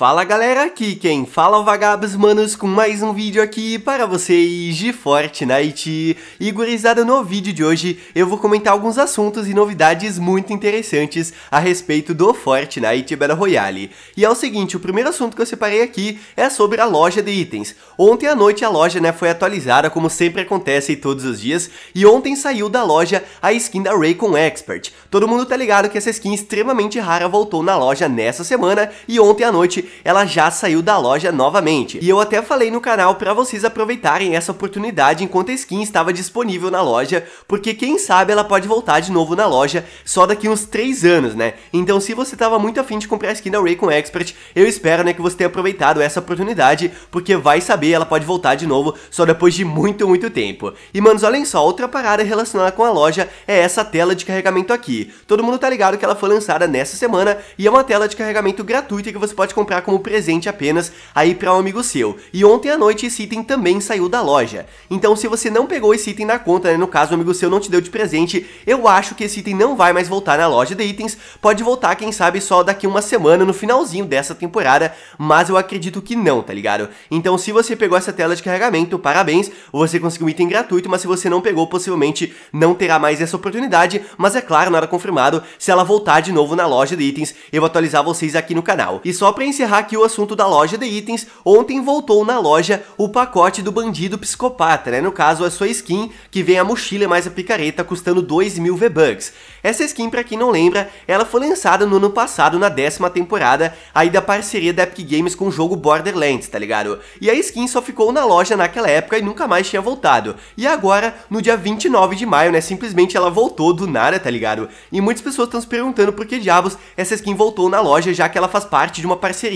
Fala galera, aqui quem fala é o Vagabos Manos com mais um vídeo aqui para vocês de Fortnite. E gurizada, no vídeo de hoje eu vou comentar alguns assuntos e novidades muito interessantes a respeito do Fortnite Battle Royale. E é o seguinte, o primeiro assunto que eu separei aqui é sobre a loja de itens. Ontem à noite a loja né, foi atualizada como sempre acontece todos os dias e ontem saiu da loja a skin da Raycon Expert. Todo mundo tá ligado que essa skin extremamente rara voltou na loja nessa semana e ontem à noite ela já saiu da loja novamente. E eu até falei no canal para vocês aproveitarem essa oportunidade enquanto a skin estava disponível na loja, porque quem sabe ela pode voltar de novo na loja só daqui uns 3 anos, né? Então se você tava muito afim de comprar a skin da Raycon Expert, eu espero né, que você tenha aproveitado essa oportunidade, porque vai saber, ela pode voltar de novo só depois de muito, muito tempo. E manos, olhem só, outra parada relacionada com a loja é essa tela de carregamento aqui. Todo mundo tá ligado que ela foi lançada nessa semana e é uma tela de carregamento gratuita que você pode comprar deixar como presente apenas aí para um amigo seu. E ontem à noite esse item também saiu da loja. Então se você não pegou esse item na conta, né, no caso o amigo seu não te deu de presente, eu acho que esse item não vai mais voltar na loja de itens, pode voltar quem sabe só daqui uma semana no finalzinho dessa temporada, mas eu acredito que não, tá ligado? Então se você pegou essa tela de carregamento, parabéns, você conseguiu um item gratuito, mas se você não pegou, possivelmente não terá mais essa oportunidade, mas é claro, nada confirmado, se ela voltar de novo na loja de itens, eu vou atualizar vocês aqui no canal. E só pra encerrar encerrar aqui o assunto da loja de itens, ontem voltou na loja o pacote do bandido psicopata, né? No caso, a sua skin, que vem a mochila mais a picareta, custando 2 mil V-Bucks. Essa skin, pra quem não lembra, ela foi lançada no ano passado, na décima temporada, aí da parceria da Epic Games com o jogo Borderlands, tá ligado? E a skin só ficou na loja naquela época e nunca mais tinha voltado. E agora, no dia 29 de maio, né, simplesmente ela voltou do nada, tá ligado? E muitas pessoas estão se perguntando por que diabos essa skin voltou na loja, já que ela faz parte de uma parceria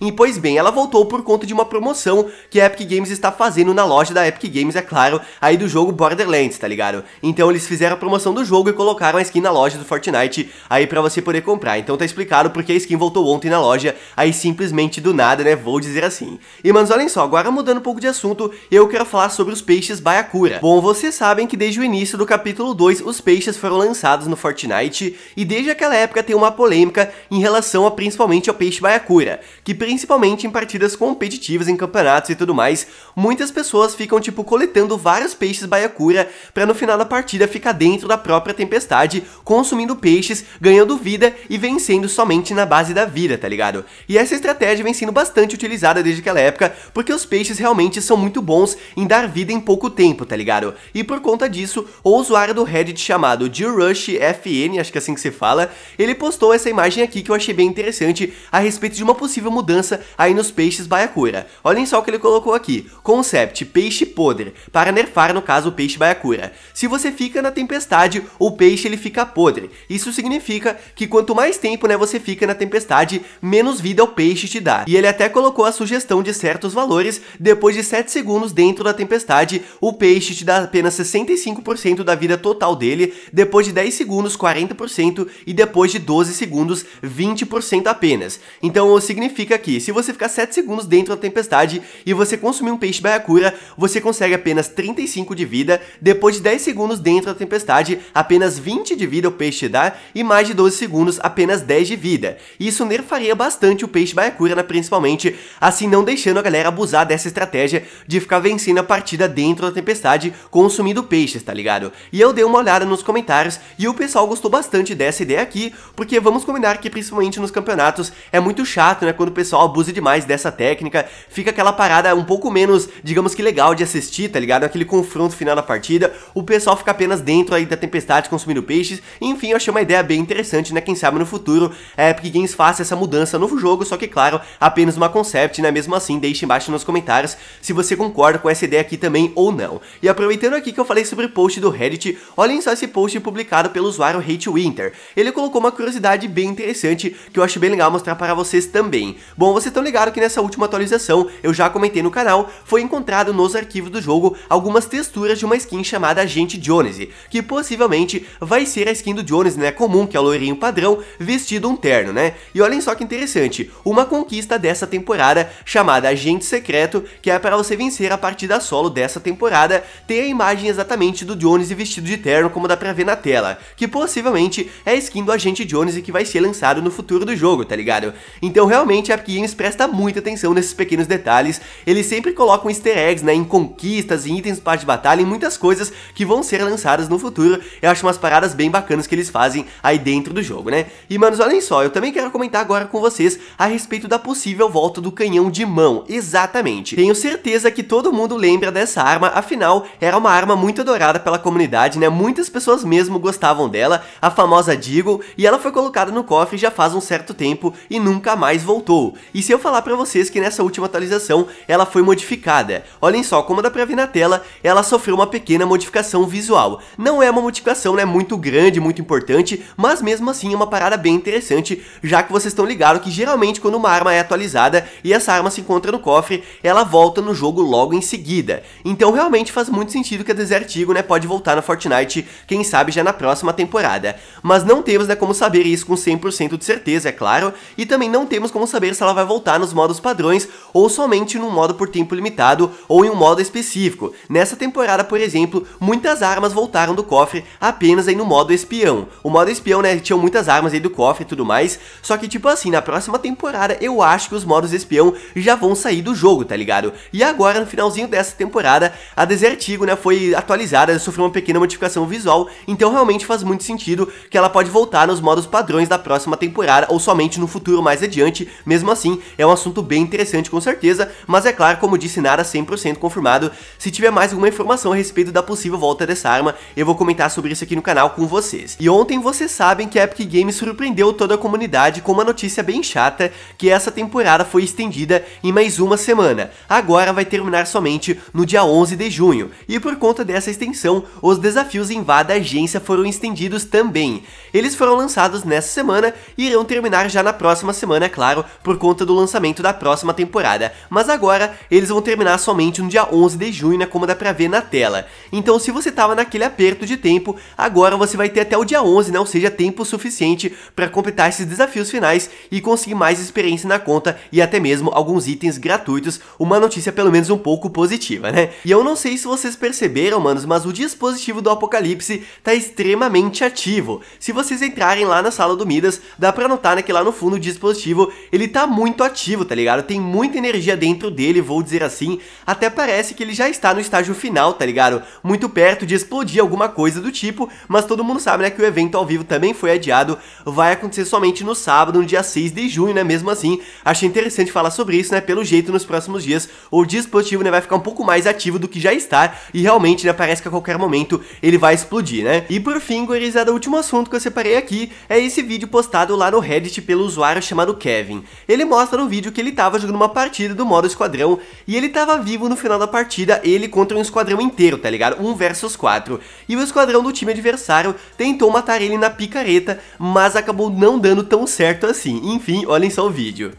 e pois bem, ela voltou por conta de uma promoção que a Epic Games está fazendo na loja da Epic Games, é claro, aí do jogo Borderlands, tá ligado? Então eles fizeram a promoção do jogo e colocaram a skin na loja do Fortnite aí para você poder comprar. Então tá explicado porque a skin voltou ontem na loja, aí simplesmente do nada, né? Vou dizer assim. E manos, olhem só, agora mudando um pouco de assunto, eu quero falar sobre os peixes Baiacura. Bom, vocês sabem que desde o início do capítulo 2 os peixes foram lançados no Fortnite e desde aquela época tem uma polêmica em relação a principalmente ao peixe Baiacura que principalmente em partidas competitivas, em campeonatos e tudo mais, muitas pessoas ficam tipo coletando vários peixes baiacura para no final da partida ficar dentro da própria tempestade, consumindo peixes, ganhando vida e vencendo somente na base da vida, tá ligado? E essa estratégia vem sendo bastante utilizada desde aquela época, porque os peixes realmente são muito bons em dar vida em pouco tempo, tá ligado? E por conta disso, o usuário do Reddit chamado Rush FN, acho que é assim que se fala, ele postou essa imagem aqui que eu achei bem interessante a respeito de uma possível mudança aí nos peixes baiacura. Olhem só o que ele colocou aqui. Concept peixe podre, para nerfar no caso o peixe baiacura. Se você fica na tempestade, o peixe ele fica podre. Isso significa que quanto mais tempo né, você fica na tempestade, menos vida o peixe te dá. E ele até colocou a sugestão de certos valores, depois de 7 segundos dentro da tempestade, o peixe te dá apenas 65% da vida total dele, depois de 10 segundos 40% e depois de 12 segundos 20% apenas. Então o significa que se você ficar 7 segundos dentro da tempestade e você consumir um peixe barracura, você consegue apenas 35 de vida, depois de 10 segundos dentro da tempestade, apenas 20 de vida o peixe dá e mais de 12 segundos apenas 10 de vida. Isso nerfaria bastante o peixe barracura, né, principalmente, assim não deixando a galera abusar dessa estratégia de ficar vencendo a partida dentro da tempestade consumindo peixes, tá ligado? E eu dei uma olhada nos comentários e o pessoal gostou bastante dessa ideia aqui, porque vamos combinar que principalmente nos campeonatos é muito chato chato, né? Quando o pessoal abusa demais dessa técnica, fica aquela parada um pouco menos, digamos que legal de assistir, tá ligado? Aquele confronto final da partida, o pessoal fica apenas dentro aí da tempestade consumindo peixes. Enfim, eu achei uma ideia bem interessante, né? Quem sabe no futuro a é, Epic Games faça essa mudança no jogo, só que claro, apenas uma concept, né? Mesmo assim, deixe embaixo nos comentários se você concorda com essa ideia aqui também ou não. E aproveitando aqui que eu falei sobre o post do Reddit, olhem só esse post publicado pelo usuário Hate Winter. Ele colocou uma curiosidade bem interessante que eu acho bem legal mostrar para vocês também também. Bom, vocês estão ligados que nessa última atualização, eu já comentei no canal, foi encontrado nos arquivos do jogo algumas texturas de uma skin chamada Agente Jones, que possivelmente vai ser a skin do Jones, né, comum, que é o loirinho padrão, vestido um terno, né? E olhem só que interessante, uma conquista dessa temporada chamada Agente Secreto, que é para você vencer a partida solo dessa temporada, tem a imagem exatamente do Jones vestido de terno, como dá pra ver na tela, que possivelmente é a skin do Agente Jones que vai ser lançado no futuro do jogo, tá ligado? Então realmente realmente a Keynes presta muita atenção nesses pequenos detalhes. Eles sempre colocam easter eggs, né, em conquistas, em itens para de batalha, em muitas coisas que vão ser lançadas no futuro. Eu acho umas paradas bem bacanas que eles fazem aí dentro do jogo, né? E, manos, olhem só, eu também quero comentar agora com vocês a respeito da possível volta do canhão de mão. Exatamente. Tenho certeza que todo mundo lembra dessa arma, afinal, era uma arma muito adorada pela comunidade, né? Muitas pessoas mesmo gostavam dela, a famosa Deagle, e ela foi colocada no cofre já faz um certo tempo e nunca mais voltou. E se eu falar para vocês que nessa última atualização ela foi modificada? Olhem só, como dá pra ver na tela, ela sofreu uma pequena modificação visual. Não é uma modificação né, muito grande, muito importante, mas mesmo assim é uma parada bem interessante, já que vocês estão ligados que geralmente quando uma arma é atualizada e essa arma se encontra no cofre, ela volta no jogo logo em seguida. Então realmente faz muito sentido que a Desert Eagle né, pode voltar na Fortnite, quem sabe já na próxima temporada. Mas não temos né, como saber isso com 100% de certeza, é claro, e também não temos como saber se ela vai voltar nos modos padrões ou somente num modo por tempo limitado ou em um modo específico. Nessa temporada, por exemplo, muitas armas voltaram do cofre apenas aí no modo espião. O modo espião, né, tinham muitas armas aí do cofre e tudo mais, só que tipo assim, na próxima temporada eu acho que os modos espião já vão sair do jogo, tá ligado? E agora, no finalzinho dessa temporada, a Desertigo, né, foi atualizada, né, sofreu uma pequena modificação visual, então realmente faz muito sentido que ela pode voltar nos modos padrões da próxima temporada ou somente no futuro mais adiante, gente. Mesmo assim, é um assunto bem interessante com certeza, mas é claro, como disse nada 100% confirmado. Se tiver mais alguma informação a respeito da possível volta dessa arma, eu vou comentar sobre isso aqui no canal com vocês. E ontem vocês sabem que a Epic Games surpreendeu toda a comunidade com uma notícia bem chata, que essa temporada foi estendida em mais uma semana. Agora vai terminar somente no dia 11 de junho, e por conta dessa extensão, os desafios em vá da agência foram estendidos também. Eles foram lançados nessa semana e irão terminar já na próxima semana, é claro, claro, por conta do lançamento da próxima temporada. Mas agora, eles vão terminar somente no dia 11 de junho, né, como dá pra ver na tela. Então, se você tava naquele aperto de tempo, agora você vai ter até o dia 11, né, ou seja, tempo suficiente para completar esses desafios finais e conseguir mais experiência na conta e até mesmo alguns itens gratuitos, uma notícia pelo menos um pouco positiva, né? E eu não sei se vocês perceberam, manos, mas o dispositivo do Apocalipse tá extremamente ativo. Se vocês entrarem lá na sala do Midas, dá pra notar né, que lá no fundo o dispositivo ele tá muito ativo, tá ligado? Tem muita energia dentro dele, vou dizer assim. Até parece que ele já está no estágio final, tá ligado? Muito perto de explodir alguma coisa do tipo, mas todo mundo sabe, né, que o evento ao vivo também foi adiado, vai acontecer somente no sábado, no dia 6 de junho, né? Mesmo assim, achei interessante falar sobre isso, né? Pelo jeito, nos próximos dias, o dispositivo, né, vai ficar um pouco mais ativo do que já está, e realmente, né, parece que a qualquer momento ele vai explodir, né? E por fim, gurizada, o último assunto que eu separei aqui é esse vídeo postado lá no Reddit pelo usuário chamado Kevin. Ele mostra no vídeo que ele estava jogando uma partida do modo esquadrão e ele estava vivo no final da partida, ele contra um esquadrão inteiro, tá ligado? Um versus quatro. E o esquadrão do time adversário tentou matar ele na picareta, mas acabou não dando tão certo assim. Enfim, olhem só o vídeo.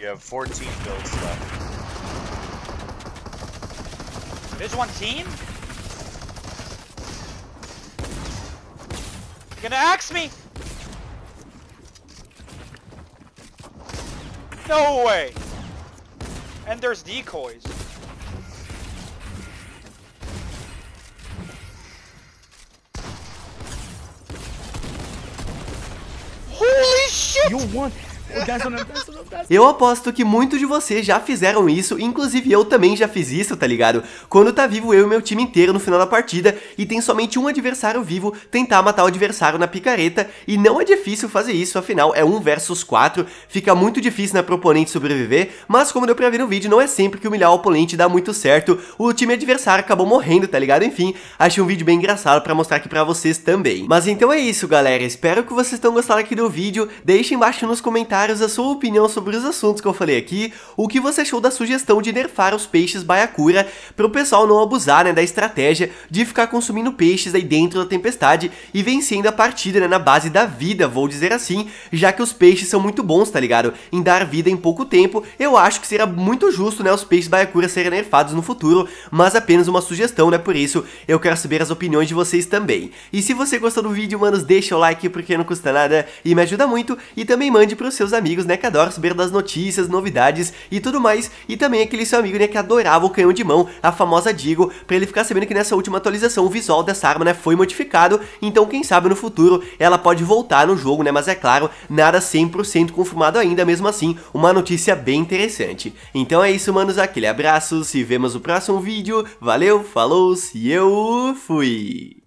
14 builds There's one team? You're gonna axe me! No way! And there's decoys. Holy shit! You won! Tá, tá assim. Eu aposto que muitos de vocês já fizeram isso, inclusive eu também já fiz isso, tá ligado? Quando tá vivo eu e meu time inteiro no final da partida e tem somente um adversário vivo, tentar matar o adversário na picareta e não é difícil fazer isso, afinal é um versus 4, fica muito difícil na né, proponente sobreviver, mas como deu pra ver no vídeo, não é sempre que humilhar o oponente dá muito certo, o time adversário acabou morrendo, tá ligado? Enfim, achei um vídeo bem engraçado pra mostrar aqui pra vocês também. Mas então é isso, galera, espero que vocês tenham gostado aqui do vídeo, deixem embaixo nos comentários comentários a sua opinião sobre os assuntos que eu falei aqui, o que você achou da sugestão de nerfar os peixes baiacura para o pessoal não abusar né, da estratégia de ficar consumindo peixes aí dentro da tempestade e vencendo a partida né, na base da vida, vou dizer assim, já que os peixes são muito bons, tá ligado? Em dar vida em pouco tempo, eu acho que será muito justo né, os peixes baiacura serem nerfados no futuro, mas apenas uma sugestão, né? Por isso eu quero saber as opiniões de vocês também. E se você gostou do vídeo, manos, deixa o like porque não custa nada e me ajuda muito e também mande para os seus seus amigos, né, que adoram saber das notícias, novidades e tudo mais, e também aquele seu amigo, né, que adorava o canhão de mão, a famosa Digo, pra ele ficar sabendo que nessa última atualização o visual dessa arma, né, foi modificado, então quem sabe no futuro ela pode voltar no jogo, né, mas é claro, nada 100% confirmado ainda, mesmo assim, uma notícia bem interessante. Então é isso, manos, aquele abraço, se vemos no próximo vídeo, valeu, falou, se eu fui!